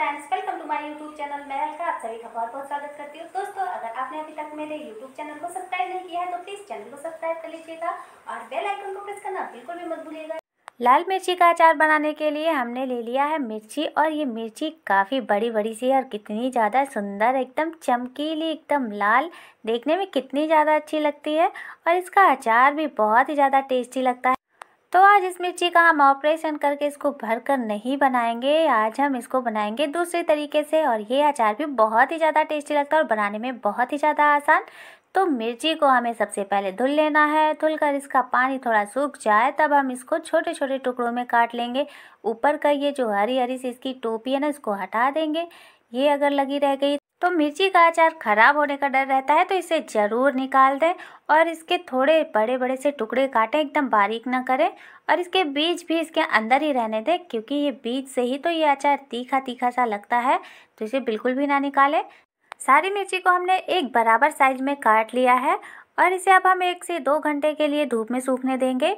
friends welcome to my YouTube channel मैं अलका आप सभी का बहुत बहुत स्वागत करती हूँ दोस्तों अगर आपने अभी तक मेरे यूट्यूब चैनल को सब्सक्राइब नहीं किया है तो प्लीज़ चैनल को सब्सक्राइब कर लीजिएगा और बेल आइकन को प्रेस करना बिल्कुल भी मत भूलिएगा लाल मिर्ची का अचार बनाने के लिए हमने ले लिया है मिर्ची और ये मिर्ची काफ़ी बड़ी बड़ी सी है और कितनी ज़्यादा सुंदर एकदम चमकीली एकदम लाल देखने में कितनी ज़्यादा अच्छी लगती है और इसका अचार भी बहुत ही ज़्यादा टेस्टी लगता है तो आज इस मिर्ची का हम ऑपरेशन करके इसको भर कर नहीं बनाएंगे आज हम इसको बनाएंगे दूसरे तरीके से और ये अचार भी बहुत ही ज़्यादा टेस्टी लगता है और बनाने में बहुत ही ज़्यादा आसान तो मिर्ची को हमें सबसे पहले धुल लेना है धुल कर इसका पानी थोड़ा सूख जाए तब हम इसको छोटे छोटे टुकड़ों में काट लेंगे ऊपर का ये जो हरी हरी सी इसकी टोपी है ना इसको हटा देंगे ये अगर लगी रह गई तो मिर्ची का अचार खराब होने का डर रहता है तो इसे ज़रूर निकाल दें और इसके थोड़े बड़े बड़े से टुकड़े काटें एकदम बारीक ना करें और इसके बीज भी इसके अंदर ही रहने दें क्योंकि ये बीज से ही तो ये अचार तीखा तीखा सा लगता है तो इसे बिल्कुल भी ना निकालें सारी मिर्ची को हमने एक बराबर साइज में काट लिया है और इसे अब हम एक से दो घंटे के लिए धूप में सूखने देंगे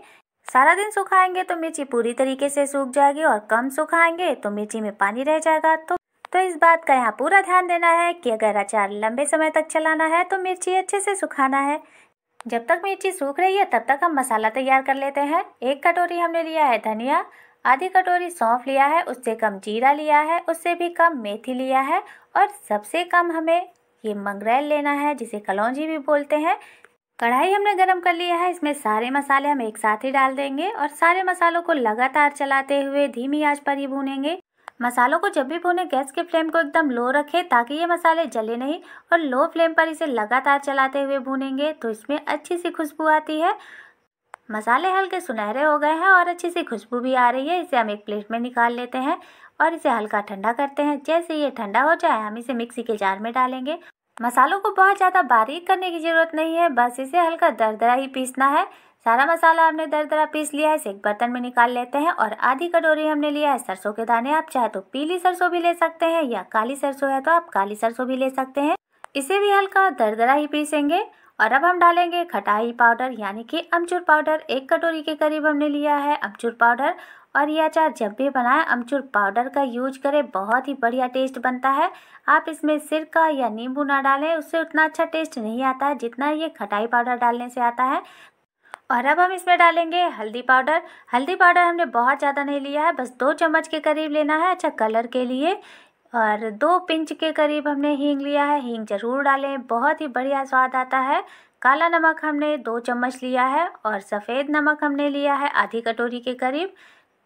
सारा दिन सुखाएंगे तो मिर्ची पूरी तरीके से सूख जाएगी और कम सुखाएंगे तो मिर्ची में पानी रह जाएगा तो तो इस बात का यहाँ पूरा ध्यान देना है कि अगर अचार लंबे समय तक चलाना है तो मिर्ची अच्छे से सुखाना है जब तक मिर्ची सूख रही है तब तक हम मसाला तैयार कर लेते हैं एक कटोरी हमने लिया है धनिया आधी कटोरी सौंफ लिया है उससे कम जीरा लिया है उससे भी कम मेथी लिया है और सबसे कम हमें ये मंगरेल लेना है जिसे कलौजी भी बोलते हैं कढ़ाई हमने गरम कर लिया है इसमें सारे मसाले हम एक साथ ही डाल देंगे और सारे मसालों को लगातार चलाते हुए धीमी आंच पर ही भूनेंगे मसालों को जब भी भूने गैस के फ्लेम को एकदम लो रखें ताकि ये मसाले जले नहीं और लो फ्लेम पर इसे लगातार चलाते हुए भूनेंगे तो इसमें अच्छी सी खुशबू आती है मसाले हल्के सुनहरे हो गए हैं और अच्छी सी खुशबू भी आ रही है इसे हम एक प्लेट में निकाल लेते हैं और इसे हल्का ठंडा करते हैं जैसे ये ठंडा हो जाए हम इसे मिक्सी के जार में डालेंगे मसालों को बहुत ज़्यादा बारीक करने की ज़रूरत नहीं है बस इसे हल्का दरदरा ही पीसना है सारा मसाला हमने दर दरा पीस लिया है इसे एक बर्तन में निकाल लेते हैं और आधी कटोरी हमने लिया है सरसों के दाने आप चाहे तो पीली सरसों भी ले सकते हैं या काली सरसों है तो आप काली सरसों भी ले सकते हैं इसे भी हल्का दरदरा ही पीसेंगे और अब हम डालेंगे खटाई पाउडर यानी कि अमचूर पाउडर एक कटोरी के करीब हमने लिया है अमचूर पाउडर और ये अचार जब भी बनाए अमचूर पाउडर का यूज करें बहुत ही बढ़िया टेस्ट बनता है आप इसमें सिरका या नींबू ना डालें उससे उतना अच्छा टेस्ट नहीं आता है जितना ये खटाई पाउडर डालने से आता है और अब हम इसमें डालेंगे हल्दी पाउडर हल्दी पाउडर हमने बहुत ज़्यादा नहीं लिया है बस दो चम्मच के करीब लेना है अच्छा कलर के लिए और दो पिंच के करीब हमने हींग लिया है हींग ज़रूर डालें बहुत ही बढ़िया स्वाद आता है काला नमक हमने दो चम्मच लिया है और सफ़ेद नमक हमने लिया है आधी कटोरी के करीब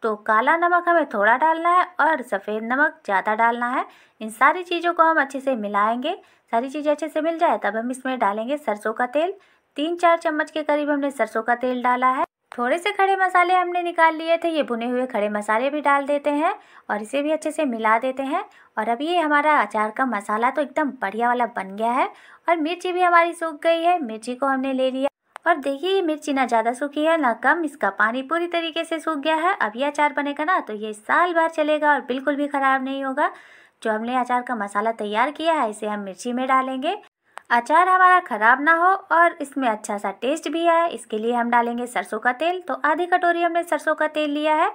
तो काला नमक हमें थोड़ा डालना है और सफ़ेद नमक ज़्यादा डालना है इन सारी चीज़ों को हम अच्छे से मिलाएंगे सारी चीज़ें अच्छे से मिल जाए तब हम इसमें डालेंगे सरसों का तेल तीन चार चम्मच के करीब हमने सरसों का तेल डाला है थोड़े से खड़े मसाले हमने निकाल लिए थे ये भुने हुए खड़े मसाले भी डाल देते हैं और इसे भी अच्छे से मिला देते हैं और अब ये हमारा अचार का मसाला तो एकदम बढ़िया वाला बन गया है और मिर्ची भी हमारी सूख गई है मिर्ची को हमने ले लिया और देखिए ये मिर्ची ना ज़्यादा सूखी है ना कम इसका पानी पूरी तरीके से सूख गया है अब ये अचार बनेगा ना तो ये साल भर चलेगा और बिल्कुल भी ख़राब नहीं होगा जो हमने अचार का मसाला तैयार किया है इसे हम मिर्ची में डालेंगे अचार हमारा ख़राब ना हो और इसमें अच्छा सा टेस्ट भी आए इसके लिए हम डालेंगे सरसों का तेल तो आधी कटोरी हमने सरसों का तेल लिया है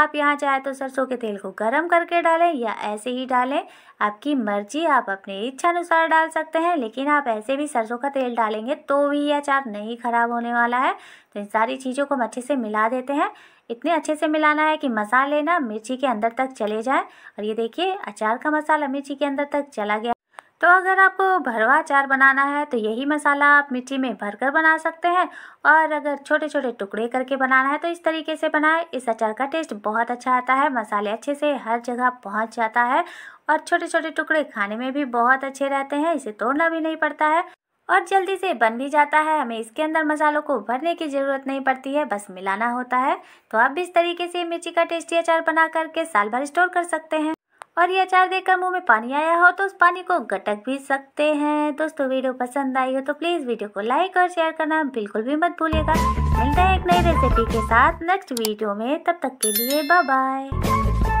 आप यहाँ चाहे तो सरसों के तेल को गर्म करके डालें या ऐसे ही डालें आपकी मर्जी आप अपने इच्छानुसार डाल सकते हैं लेकिन आप ऐसे भी सरसों का तेल डालेंगे तो भी ये अचार नहीं ख़राब होने वाला है तो इन सारी चीज़ों को हम अच्छे से मिला देते हैं इतने अच्छे से मिलाना है कि मसाले ना मिर्ची के अंदर तक चले जाएँ और ये देखिए अचार का मसाला मिर्ची के अंदर तक चला गया तो अगर आपको भरवा अचार बनाना है तो यही मसाला आप मिर्ची में भर कर बना सकते हैं और अगर छोटे छोटे टुकड़े करके बनाना है तो इस तरीके से बनाएं इस अचार का टेस्ट बहुत अच्छा आता है मसाले अच्छे से हर जगह पहुंच जाता है और छोटे छोटे टुकड़े खाने में भी बहुत अच्छे रहते हैं इसे तोड़ना भी नहीं पड़ता है और जल्दी से बन भी जाता है हमें इसके अंदर मसालों को भरने की ज़रूरत नहीं पड़ती है बस मिलाना होता है तो आप भी इस तरीके से मिर्ची का टेस्टी अचार बना करके साल भर स्टोर कर सकते हैं और ये अचार देखकर मुंह में पानी आया हो तो उस पानी को गटक भी सकते हैं दोस्तों वीडियो पसंद आई हो तो प्लीज़ वीडियो को लाइक और शेयर करना बिल्कुल भी मत भूलिएगा मिलते हैं एक नई रेसिपी के साथ नेक्स्ट वीडियो में तब तक के लिए बाय बाय